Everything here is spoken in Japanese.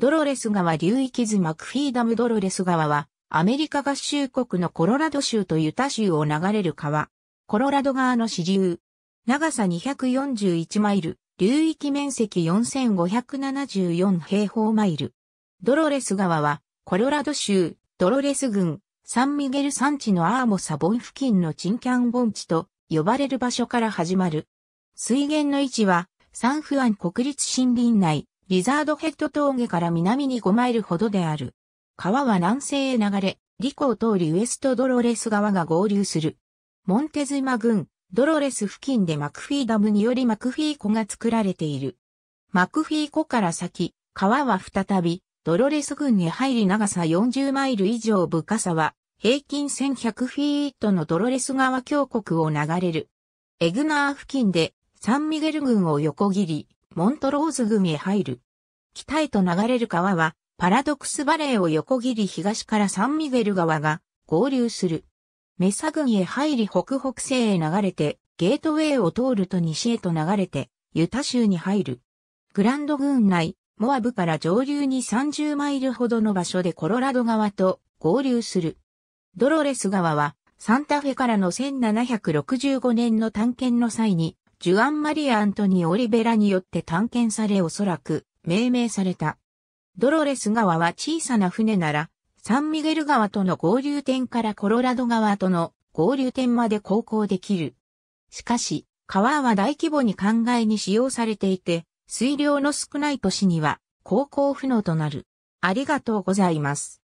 ドロレス川流域図マクフィーダムドロレス川は、アメリカ合衆国のコロラド州とユタ州を流れる川。コロラド川の支流。長さ241マイル、流域面積4574平方マイル。ドロレス川は、コロラド州、ドロレス郡、サンミゲル山地のアーモサボン付近のチンキャン盆地と呼ばれる場所から始まる。水源の位置は、サンフアン国立森林内、リザードヘッド峠から南に5マイルほどである。川は南西へ流れ、リコを通りウエストドロレス川が合流する。モンテズマ郡、ドロレス付近でマクフィーダムによりマクフィー湖が作られている。マクフィー湖から先、川は再び、ドロレス郡に入り長さ40マイル以上深さは、平均1100フィートのドロレス川峡谷を流れる。エグナー付近で、サンミゲル郡を横切り、モントローズ組へ入る。北へと流れる川は、パラドクスバレーを横切り東からサンミゲル川が合流する。メサ郡へ入り北北西へ流れて、ゲートウェイを通ると西へと流れて、ユタ州に入る。グランド郡内、モアブから上流に30マイルほどの場所でコロラド川と合流する。ドロレス川はサンタフェからの1765年の探検の際にジュアン・マリア・アントニ・オリベラによって探検されおそらく命名された。ドロレス川は小さな船なら、サンミゲル川との合流点からコロラド川との合流点まで航行できる。しかし、川は大規模に灌漑に使用されていて、水量の少ない都市には航行不能となる。ありがとうございます。